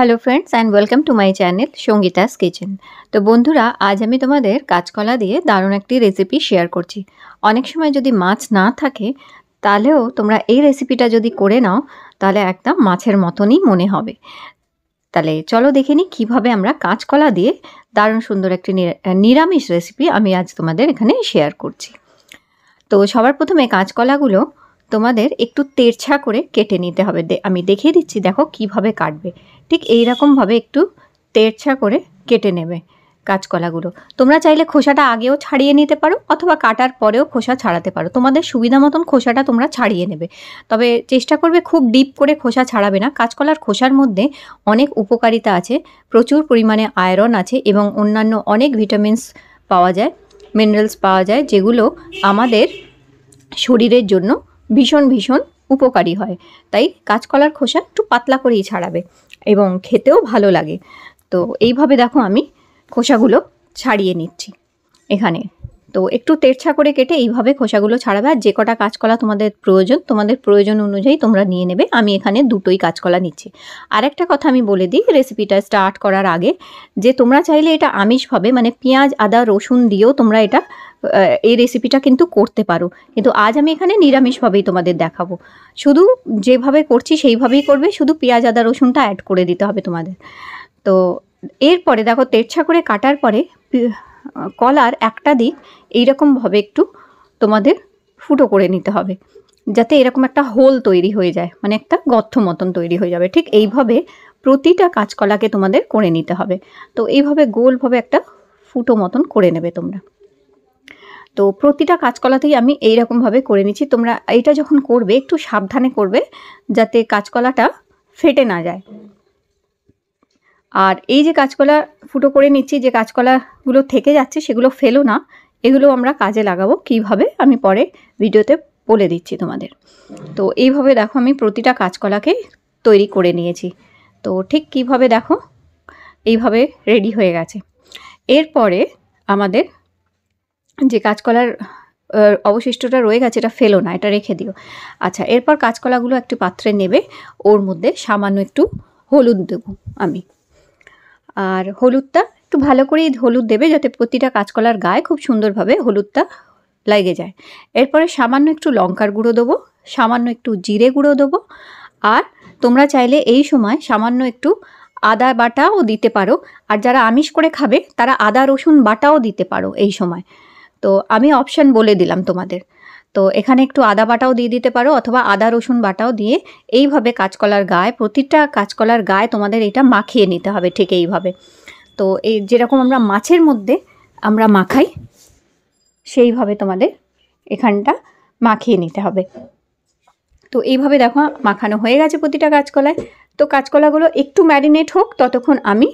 hello friends and welcome to my channel Sangeeta's kitchen তো বন্ধুরা আজ আমি তোমাদের কাঁচকলা দিয়ে দারুণ একটি রেসিপি শেয়ার করছি অনেক সময় যদি মাছ না থাকে তাহলেও তোমরা এই রেসিপিটা যদি করে নাও তাহলে একদম মাছের মতনই মনে হবে তাহলে চলো দেখে নিই কীভাবে আমরা কাঁচকলা দিয়ে দারুণ সুন্দর একটি নিরামিষ রেসিপি আমি আজ তোমাদের এখানে শেয়ার করছি তো সবার প্রথমে কাঁচকলাগুলো তোমাদের একটু তেরছা করে কেটে নিতে হবে আমি দেখিয়ে দিচ্ছি দেখো কিভাবে কাটবে ঠিক এই একটু তেরছা করে কেটে নেবে কাঁচকলাগুলো তোমরা চাইলে খোসাটা আগেও ছাড়িয়ে নিতে পারো অথবা কাটার পরেও খোসা ছাড়াতে পারো তোমাদের সুবিধা মতন খোসাটা তোমরা ছাড়িয়ে নেবে তবে চেষ্টা করবে খুব ডিপ করে খোসা ছাড়াবে না কাঁচকলার খোসার মধ্যে অনেক উপকারিতা আছে প্রচুর পরিমাণে আয়রন আছে এবং অন্যান্য অনেক ভিটামিনস পাওয়া যায় মিনারেলস পাওয়া যায় যেগুলো আমাদের শরীরের জন্য ভীষণ ভীষণ উপকারী হয় তাই কাঁচকলার খোসা একটু পাতলা করেই ছাড়াবে এবং খেতেও ভালো লাগে তো এইভাবে দেখো আমি খোসাগুলো ছাড়িয়ে নিচ্ছি এখানে তো একটু তেরছা করে কেটে এইভাবে খোসাগুলো ছাড়াবে আর যে কটা কাঁচকলা তোমাদের প্রয়োজন তোমাদের প্রয়োজন অনুযায়ী তোমরা নিয়ে নেবে আমি এখানে দুটোই কাঁচকলা নিচ্ছি আর একটা কথা আমি বলে দিই রেসিপিটা স্টার্ট করার আগে যে তোমরা চাইলে এটা আমিষভাবে মানে পেঁয়াজ আদা রসুন দিয়েও তোমরা এটা এই রেসিপিটা কিন্তু করতে পারো কিন্তু আজ আমি এখানে নিরামিষভাবেই তোমাদের দেখাবো শুধু যেভাবে করছি সেইভাবেই করবে শুধু পেঁয়াজ আদা রসুনটা অ্যাড করে দিতে হবে তোমাদের তো এরপরে দেখো তেরছা করে কাটার পরে কলার একটা দিক এইরকমভাবে একটু তোমাদের ফুটো করে নিতে হবে যাতে এরকম একটা হোল তৈরি হয়ে যায় মানে একটা গর্থ মতন তৈরি হয়ে যাবে ঠিক এইভাবে প্রতিটা কাঁচকলাকে তোমাদের করে নিতে হবে তো এইভাবে গোলভাবে একটা ফুটো মতন করে নেবে তোমরা তো প্রতিটা কাঁচকলাতেই আমি এইরকমভাবে করে নিচ্ছি তোমরা এইটা যখন করবে একটু সাবধানে করবে যাতে কাঁচকলাটা ফেটে না যায় আর এই যে কাঁচকলা ফুটো করে নিচ্ছি যে কাঁচকলাগুলো থেকে যাচ্ছে সেগুলো ফেলো না এগুলো আমরা কাজে লাগাবো কিভাবে আমি পরে ভিডিওতে বলে দিচ্ছি তোমাদের তো এইভাবে দেখো আমি প্রতিটা কাঁচকলাকে তৈরি করে নিয়েছি তো ঠিক কিভাবে দেখো এইভাবে রেডি হয়ে গেছে এরপরে আমাদের যে কাঁচকলার অবশিষ্টটা রয়ে গেছে এটা ফেলো না এটা রেখে দিও আচ্ছা এরপর কাঁচকলাগুলো একটু পাত্রে নেবে ওর মধ্যে সামান্য একটু হলুদ দেব আমি আর হলুদটা একটু ভালো করেই হলুদ দেবে যাতে প্রতিটা কাঁচকলার গায়ে খুব সুন্দরভাবে হলুদটা লেগে যায় এরপরে সামান্য একটু লঙ্কার গুঁড়ো দেবো সামান্য একটু জিরে গুঁড়ো দেবো আর তোমরা চাইলে এই সময় সামান্য একটু আদা বাটাও দিতে পারো আর যারা আমিষ করে খাবে তারা আদা রসুন বাটাও দিতে পারো এই সময় তো আমি অপশান বলে দিলাম তোমাদের তো এখানে একটু আদা বাটাও দিয়ে দিতে পারো অথবা আদা রসুন বাটাও দিয়ে এইভাবে কাঁচকলার গায়ে প্রতিটা কাঁচকলার গায়ে তোমাদের এটা মাখিয়ে নিতে হবে ঠিক এইভাবে তো এই যেরকম আমরা মাছের মধ্যে আমরা মাখাই সেইভাবে তোমাদের এখানটা মাখিয়ে নিতে হবে তো এইভাবে দেখো মাখানো হয়ে গেছে প্রতিটা কাঁচকলায় তো কাঁচকলাগুলো একটু ম্যারিনেট হোক ততক্ষণ আমি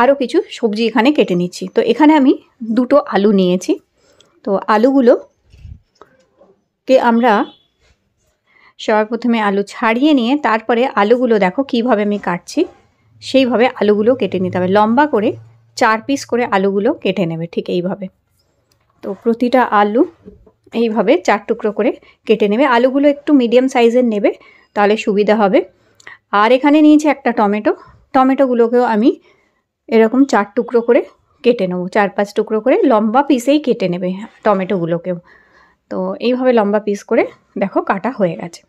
আরও কিছু সবজি এখানে কেটে নিচ্ছি তো এখানে আমি দুটো আলু নিয়েছি তো আলুগুলোকে আমরা সবার প্রথমে আলু ছাড়িয়ে নিয়ে তারপরে আলুগুলো দেখো কিভাবে আমি কাটছি সেইভাবে আলুগুলো কেটে নিতে হবে লম্বা করে চার পিস করে আলুগুলো কেটে নেবে ঠিক এইভাবে তো প্রতিটা আলু এইভাবে চার টুকরো করে কেটে নেবে আলুগুলো একটু মিডিয়াম সাইজের নেবে তাহলে সুবিধা হবে আর এখানে নিয়েছি একটা টমেটো টমেটোগুলোকেও আমি এরকম চার টুকরো করে কেটে নেবো চার পাঁচ টুকরো করে লম্বা পিসেই কেটে নেবে টমেটোগুলোকেও তো এইভাবে লম্বা পিস করে দেখো কাটা হয়ে গেছে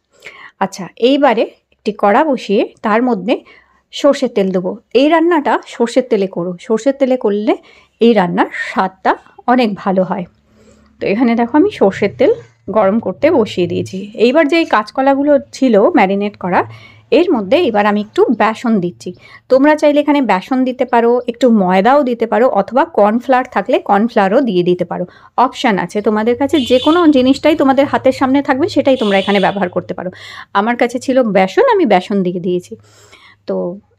আচ্ছা এইবারে একটি কড়া বসিয়ে তার মধ্যে সর্ষের তেল দেবো এই রান্নাটা সর্ষের তেলে করো সর্ষের তেলে করলে এই রান্নার স্বাদটা অনেক ভালো হয় তো এখানে দেখো আমি সর্ষের তেল গরম করতে বসিয়ে দিয়েছি এইবার যে এই কাঁচকলাগুলো ছিল ম্যারিনেট করা এর মধ্যে এবার আমি একটু বেসন দিচ্ছি তোমরা চাইলে এখানে বেসন দিতে পারো একটু ময়দাও দিতে পারো অথবা কর্নফ্লাওয়ার থাকলে কর্নফ্লাওয়ারও দিয়ে দিতে পারো অপশান আছে তোমাদের কাছে যে কোনো জিনিসটাই তোমাদের হাতের সামনে থাকবে সেটাই তোমরা এখানে ব্যবহার করতে পারো আমার কাছে ছিল বেসন আমি বেসন দিয়ে দিয়েছি তো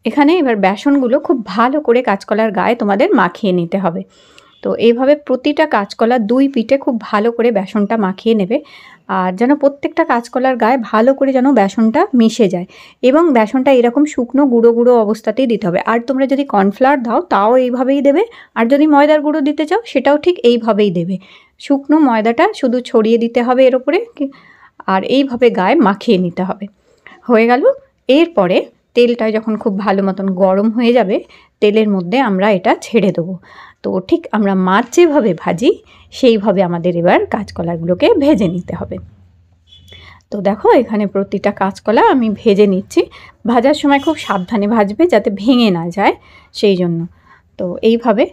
এখানে এবার বেসনগুলো খুব ভালো করে কাঁচকলার গায়ে তোমাদের মাখিয়ে নিতে হবে তো এইভাবে প্রতিটা কাঁচকলা দুই পিঠে খুব ভালো করে বেসনটা মাখিয়ে নেবে আর যেন প্রত্যেকটা কাঁচকলার গায়ে ভালো করে যেন বেসনটা মিশে যায় এবং বেসনটা এরকম শুকনো গুঁড়ো গুঁড়ো অবস্থাতেই দিতে হবে আর তোমরা যদি কর্নফ্লাওয়ার দাও তাও এইভাবেই দেবে আর যদি ময়দার গুঁড়ো দিতে চাও সেটাও ঠিক এইভাবেই দেবে শুকনো ময়দাটা শুধু ছড়িয়ে দিতে হবে এর উপরে আর এইভাবে গায়ে মাখিয়ে নিতে হবে হয়ে গেল এরপরে তেলটা যখন খুব ভালো মতন গরম হয়ে যাবে তেলের মধ্যে আমরা এটা ছেড়ে দেবো তো ঠিক আমরা মাছ যেভাবে ভাজি সেইভাবে আমাদের এবার কাঁচকলাগুলোকে ভেজে নিতে হবে তো দেখো এখানে প্রতিটা কাঁচকলা আমি ভেজে নিচ্ছি ভাজার সময় খুব সাবধানে ভাজবে যাতে ভেঙে না যায় সেই জন্য তো এইভাবে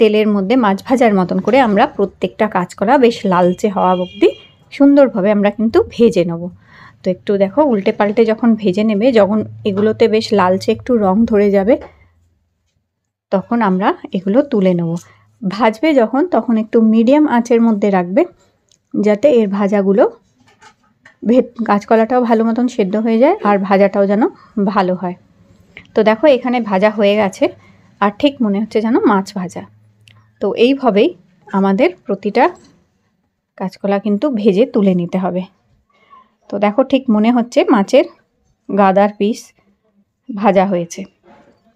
তেলের মধ্যে মাছ ভাজার মতন করে আমরা প্রত্যেকটা কাঁচকলা বেশ লালচে হওয়া অবধি সুন্দরভাবে আমরা কিন্তু ভেজে নেবো তো একটু দেখো উল্টে পাল্টে যখন ভেজে নেবে যখন এগুলোতে বেশ লালচে একটু রং ধরে যাবে তখন আমরা এগুলো তুলে নেব ভাজবে যখন তখন একটু মিডিয়াম আঁচের মধ্যে রাখবে যাতে এর ভাজাগুলো ভেদ গাছকলাটাও ভালো মতন সেদ্ধ হয়ে যায় আর ভাজাটাও যেন ভালো হয় তো দেখো এখানে ভাজা হয়ে গেছে আর ঠিক মনে হচ্ছে যেন মাছ ভাজা তো এইভাবেই আমাদের প্রতিটা কাঁচকলা কিন্তু ভেজে তুলে নিতে হবে তো দেখো ঠিক মনে হচ্ছে মাছের গাদার পিস ভাজা হয়েছে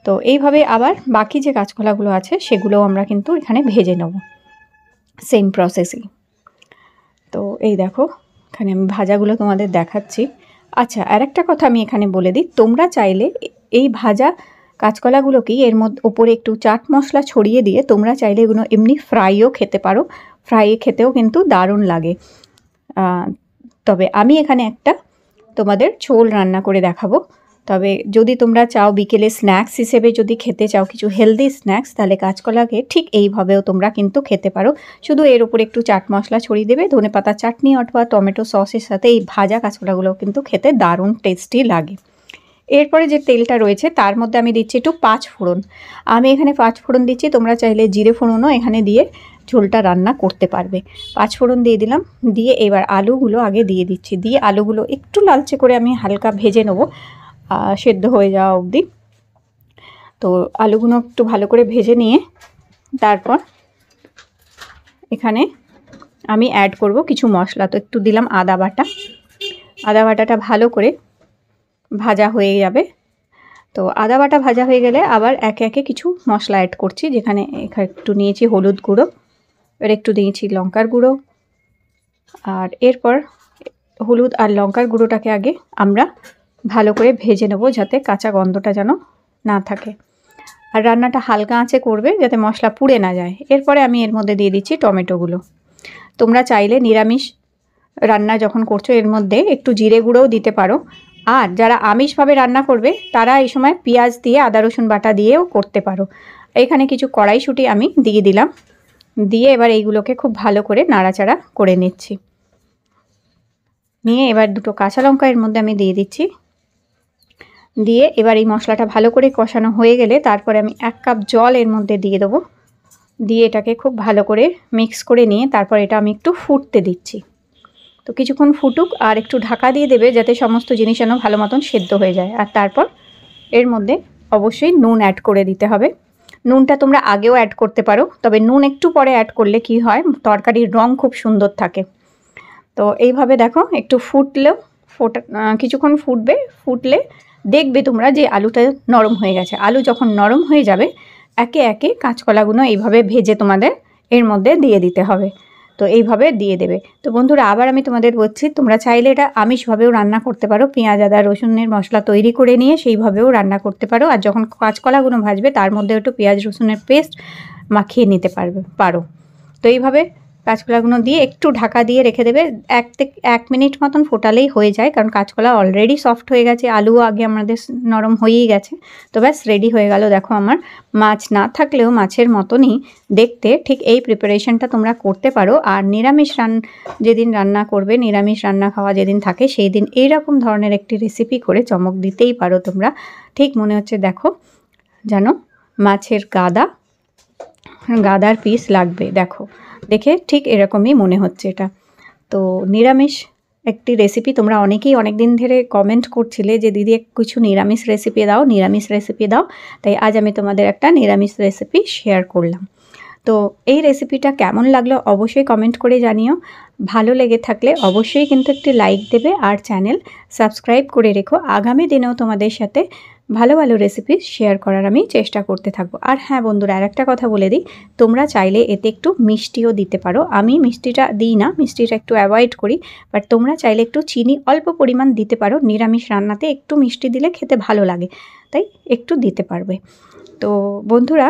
তো এইভাবে আবার বাকি যে কাঁচকলাগুলো আছে সেগুলোও আমরা কিন্তু এখানে ভেজে নেব সেম প্রসেসেই তো এই দেখো এখানে আমি ভাজাগুলো তোমাদের দেখাচ্ছি আচ্ছা আর একটা কথা আমি এখানে বলে দিই তোমরা চাইলে এই ভাজা কাঁচকলাগুলোকেই এর মধ্যে ওপরে একটু চাট মশলা ছড়িয়ে দিয়ে তোমরা চাইলে এগুলো এমনি ফ্রাইও খেতে পারো ফ্রাইয়ে খেতেও কিন্তু দারুণ লাগে তবে আমি এখানে একটা তোমাদের ঝোল রান্না করে দেখাবো তবে যদি তোমরা চাও বিকেলে স্ন্যাক্স হিসেবে যদি খেতে চাও কিছু হেলদি স্ন্যাক্স তাহলে কাঁচকলাকে ঠিক এইভাবেও তোমরা কিন্তু খেতে পারো শুধু এর উপরে একটু চাট মশলা ছড়িয়ে দেবে ধনে পাতা চাটনি অথবা টমেটো সসের সাথে এই ভাজা কাঁচকলাগুলো কিন্তু খেতে দারুণ টেস্টি লাগে এরপরে যে তেলটা রয়েছে তার মধ্যে আমি দিচ্ছি একটু পাঁচ ফোড়ন আমি এখানে পাঁচ ফোড়ন দিচ্ছি তোমরা চাইলে জিরে ফোড়নও এখানে দিয়ে ঝোলটা রান্না করতে পারবে পাঁচফোড়ন দিয়ে দিলাম দিয়ে এবার আলুগুলো আগে দিয়ে দিচ্ছি দিয়ে আলুগুলো একটু লালচে করে আমি হালকা ভেজে নেবো সেদ্ধ হয়ে যাওয়া অবধি তো আলুগুলো একটু ভালো করে ভেজে নিয়ে তারপর এখানে আমি অ্যাড করব কিছু মশলা তো একটু দিলাম আদা বাটা আদা বাটাটা ভালো করে ভাজা হয়ে যাবে তো আদা বাটা ভাজা হয়ে গেলে আবার একে একে কিছু মশলা অ্যাড করছি যেখানে একটু নিয়েছি হলুদ গুঁড়ো এবার একটু দিয়েছি লঙ্কার গুঁড়ো আর এরপর হলুদ আর লঙ্কার গুঁড়োটাকে আগে আমরা ভালো করে ভেজে নেব যাতে কাঁচা গন্ধটা যেন না থাকে আর রান্নাটা হালকা আঁচে করবে যাতে মশলা পুড়ে না যায় এরপরে আমি এর মধ্যে দিয়ে দিচ্ছি টমেটোগুলো তোমরা চাইলে নিরামিষ রান্না যখন করছো এর মধ্যে একটু জিরে গুঁড়োও দিতে পারো আর যারা আমিষভাবে রান্না করবে তারা এই সময় পেঁয়াজ দিয়ে আদা রসুন বাটা দিয়েও করতে পারো এখানে কিছু কড়াইশুটি আমি দিয়ে দিলাম দিয়ে এবার এইগুলোকে খুব ভালো করে নাড়াচাড়া করে নিচ্ছি নিয়ে এবার দুটো কাঁচা লঙ্কা এর মধ্যে আমি দিয়ে দিচ্ছি দিয়ে এবার এই মশলাটা ভালো করে কষানো হয়ে গেলে তারপরে আমি এক কাপ জল এর মধ্যে দিয়ে দেবো দিয়ে এটাকে খুব ভালো করে মিক্স করে নিয়ে তারপর এটা আমি একটু ফুটতে দিচ্ছি তো কিছুক্ষণ ফুটুক আর একটু ঢাকা দিয়ে দেবে যাতে সমস্ত জিনিস যেন ভালো মতন সেদ্ধ হয়ে যায় আর তারপর এর মধ্যে অবশ্যই নুন অ্যাড করে দিতে হবে নুনটা তোমরা আগেও অ্যাড করতে পারো তবে নুন একটু পরে অ্যাড করলে কি হয় তরকারির রং খুব সুন্দর থাকে তো এইভাবে দেখো একটু ফুটলেও ফোটা কিছুক্ষণ ফুটবে ফুটলে দেখবে তোমরা যে আলুটা নরম হয়ে গেছে আলু যখন নরম হয়ে যাবে একে একে কাঁচকলাগুলো এইভাবে ভেজে তোমাদের এর মধ্যে দিয়ে দিতে হবে তো এইভাবে দিয়ে দেবে তো বন্ধুরা আবার আমি তোমাদের বলছি তোমরা চাইলে এটা আমিষভাবেও রান্না করতে পারো পেঁয়াজ আদা রসুনের মশলা তৈরি করে নিয়ে সেইভাবেও রান্না করতে পারো আর যখন কাঁচকলাগুলো ভাজবে তার মধ্যে একটু পেঁয়াজ রসুনের পেস্ট মাখিয়ে নিতে পারবে পারো তো এইভাবে কাঁচকলাগুলো দিয়ে একটু ঢাকা দিয়ে রেখে দেবে এক থেকে এক মিনিট মতন ফোটালেই হয়ে যায় কারণ কাঁচকলা অলরেডি সফট হয়ে গেছে আলুও আগে আমাদের নরম হয়েই গেছে তো ব্যাস রেডি হয়ে গেল দেখো আমার মাছ না থাকলেও মাছের মতনই দেখতে ঠিক এই প্রিপারেশনটা তোমরা করতে পারো আর নিরামিষ রান যেদিন রান্না করবে নিরামিষ রান্না খাওয়া যেদিন থাকে সেই দিন এইরকম ধরনের একটি রেসিপি করে চমক দিতেই পারো তোমরা ঠিক মনে হচ্ছে দেখো জানো মাছের গাদা গাদার পিস লাগবে দেখো দেখে ঠিক এরকমই মনে হচ্ছে এটা তো নিরামিষ একটি রেসিপি তোমরা অনেকেই অনেক দিন ধরে কমেন্ট করছিলে যে দিদি কিছু নিরামিষ রেসিপি দাও নিরামিষ রেসিপি দাও তাই আজ আমি তোমাদের একটা নিরামিষ রেসিপি শেয়ার করলাম তো এই রেসিপিটা কেমন লাগলো অবশ্যই কমেন্ট করে জানিও ভালো লেগে থাকলে অবশ্যই কিন্তু একটি লাইক দেবে আর চ্যানেল সাবস্ক্রাইব করে রেখো আগামী দিনেও তোমাদের সাথে ভালো ভালো রেসিপি শেয়ার করার আমি চেষ্টা করতে থাকবো আর হ্যাঁ বন্ধুরা আর একটা কথা বলে দিই তোমরা চাইলে এতে একটু মিষ্টিও দিতে পারো আমি মিষ্টিটা দিই না মিষ্টিটা একটু অ্যাভয়েড করি বাট তোমরা চাইলে একটু চিনি অল্প পরিমাণ দিতে পারো নিরামিষ রান্নাতে একটু মিষ্টি দিলে খেতে ভালো লাগে তাই একটু দিতে পারবে তো বন্ধুরা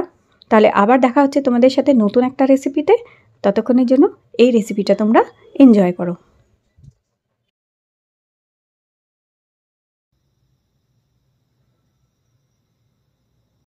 তাহলে আবার দেখা হচ্ছে তোমাদের সাথে নতুন একটা রেসিপিতে ততক্ষণের জন্য এই রেসিপিটা তোমরা এনজয় করো